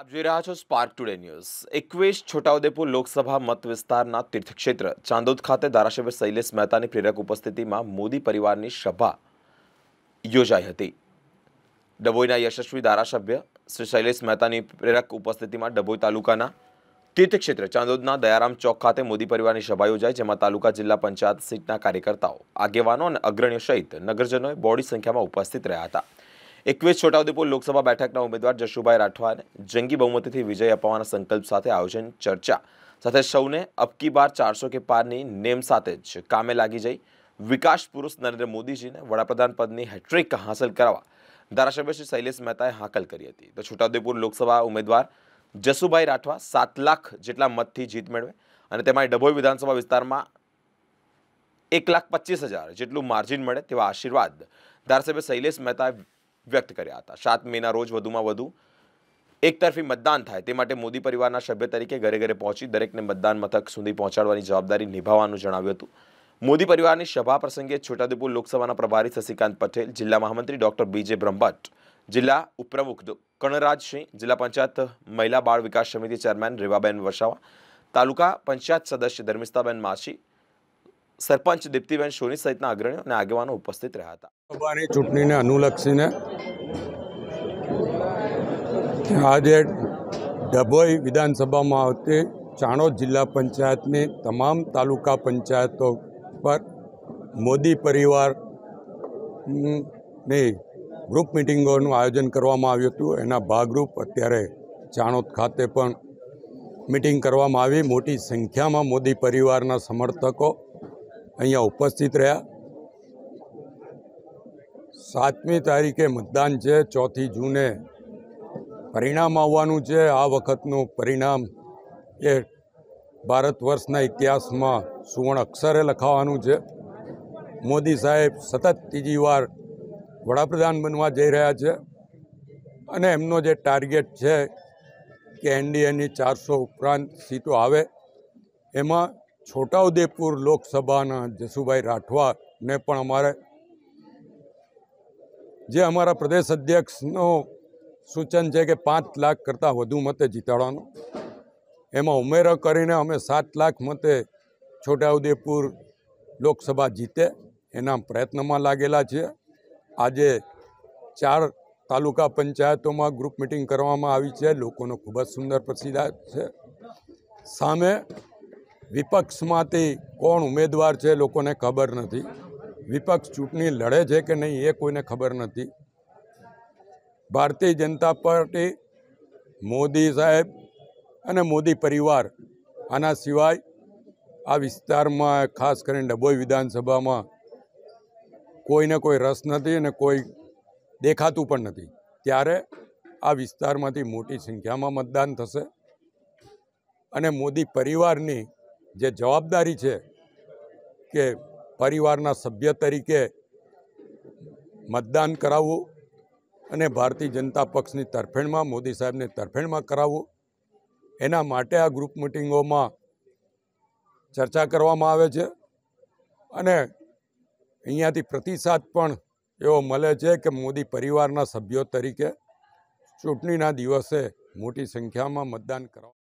આપ જોઈ રહ્યા છો સ્પાર્ક ટુડે ન્યૂઝ એકવીસ છોટાઉદેપુર લોકસભા મત વિસ્તારના તીર્થક્ષેત્ર ચાંદોદ ખાતે ધારાસભ્ય શૈલેષ મહેતાની પ્રેરક ઉપસ્થિતિમાં મોદી પરિવારની સભા યોજાઈ હતી ડભોઈના યશસ્વી ધારાસભ્ય શ્રી શૈલેષ મહેતાની પ્રેરક ઉપસ્થિતિમાં ડભોઈ તાલુકાના તીર્થક્ષેત્ર ચાંદોદના દયારામ ચોક ખાતે મોદી પરિવારની સભા યોજાઈ જેમાં તાલુકા જિલ્લા પંચાયત સીટના કાર્યકર્તાઓ આગેવાનો અને અગ્રણીઓ સહિત નગરજનોએ બોડી સંખ્યામાં ઉપસ્થિત રહ્યા હતા એકવીસ છોટાઉદેપુર લોકસભા બેઠકના ઉમેદવાર જશુભાઈ રાઠવાને જંગી બહુમતીથી વિજય અપાવવાના સંકલ્પ સાથે આયોજન ચર્ચા સાથે સૌને અબકી બાર ચારસો કે પારની નેમ સાથે જ કામે લાગી જઈ વિકાસ પુરુષ નરેન્દ્ર મોદીજીને વડાપ્રધાન પદની હેટ્રિક હાંસલ કરાવવા ધારાસભ્ય શ્રી શૈલેષ મહેતાએ હાકલ કરી હતી તો છોટાઉદેપુર લોકસભા ઉમેદવાર જસુભાઈ રાઠવા સાત લાખ જેટલા મતથી જીત મેળવે અને તેમાં ડભોઈ વિધાનસભા વિસ્તારમાં એક લાખ પચીસ હજાર જેટલું માર્જિન મળે તેવા આશીર્વાદ ધારાસભ્ય શૈલેષ મહેતાએ વ્યક્ત કર્યા હતા સાત મેના રોજ વધુમાં વધુ એકતરફી મતદાન થાય તે માટે મોદી પરિવારના સભ્ય તરીકે ઘરે ઘરે પહોંચી દરેકને મતદાન મથક સુધી પહોંચાડવાની જવાબદારી નિભાવવાનું જણાવ્યું હતું મોદી પરિવારની સભા પ્રસંગે છોટાઉદેપુર લોકસભાના પ્રભારી શશિકાંત પટેલ જિલ્લા મહામંત્રી ડોક્ટર બીજે બ્રહ્મભટ્ટ જિલ્લા ઉપપ્રમુખ કણરાજસિંહ જિલ્લા પંચાયત મહિલા બાળ વિકાસ સમિતિ ચેરમેન રેવાબેન વસાવા તાલુકા પંચાયત સદસ્ય ધર્મિષ્ઠાબેન માછી સરપંચ દીપ્તિબેન સોની સહિતના અગ્રણીઓ અને આગેવાનો ઉપસ્થિત રહ્યા હતા સભાની ચૂંટણીને અનુલક્ષીને આજે ડભોઈ વિધાનસભામાં આવતી ચાણોદ જિલ્લા પંચાયતની તમામ તાલુકા પંચાયતો પર મોદી પરિવાર ની ગ્રુપ મિટિંગોનું આયોજન કરવામાં આવ્યું હતું એના ભાગરૂપ અત્યારે ચાણોદ ખાતે પણ મિટિંગ કરવામાં આવી મોટી સંખ્યામાં મોદી પરિવારના સમર્થકો અહીંયા ઉપસ્થિત રહ્યા સાતમી તારીખે મતદાન છે ચોથી જૂને પરિણામ આવવાનું છે આ વખતનું પરિણામ એ ભારત વર્ષના ઇતિહાસમાં સુવર્ણ અક્ષરે લખાવાનું છે મોદી સાહેબ સતત ત્રીજી વાર વડાપ્રધાન બનવા જઈ રહ્યા છે અને એમનો જે ટાર્ગેટ છે કે એનડીએની ચારસો ઉપરાંત સીટો આવે એમાં છોટાઉદેપુર લોકસભાના જસુભાઈ રાઠવાને પણ અમારે જે અમારા પ્રદેશ અધ્યક્ષનો સૂચન છે કે પાંચ લાખ કરતાં વધુ મતે જીતાડવાનો એમાં ઉમેરો કરીને અમે સાત લાખ મતે છોટાઉદેપુર લોકસભા જીતે એના પ્રયત્નમાં લાગેલા છીએ આજે ચાર તાલુકા પંચાયતોમાં ગ્રુપ મિટિંગ કરવામાં આવી છે લોકોનો ખૂબ જ સુંદર પ્રતિસાદ છે સામે વિપક્ષમાંથી કોણ ઉમેદવાર છે લોકોને ખબર નથી વિપક્ષ ચૂંટણી લડે છે કે નહીં એ કોઈને ખબર નથી ભારતીય જનતા પાર્ટી મોદી સાહેબ અને મોદી પરિવાર આના સિવાય આ વિસ્તારમાં ખાસ કરીને ડભોઈ વિધાનસભામાં કોઈને કોઈ રસ નથી અને કોઈ દેખાતું પણ નથી ત્યારે આ વિસ્તારમાંથી મોટી સંખ્યામાં મતદાન થશે અને મોદી પરિવારની જે જવાબદારી છે કે પરિવારના સભ્ય તરીકે મતદાન કરાવવું અને ભારતીય જનતા પક્ષની તરફેણમાં મોદી સાહેબને તરફેણમાં કરાવવું એના માટે આ ગ્રુપ મિટિંગોમાં ચર્ચા કરવામાં આવે છે અને અહીંયાથી પ્રતિસાદ પણ એવો મળે છે કે મોદી પરિવારના સભ્યો તરીકે ચૂંટણીના દિવસે મોટી સંખ્યામાં મતદાન કરવા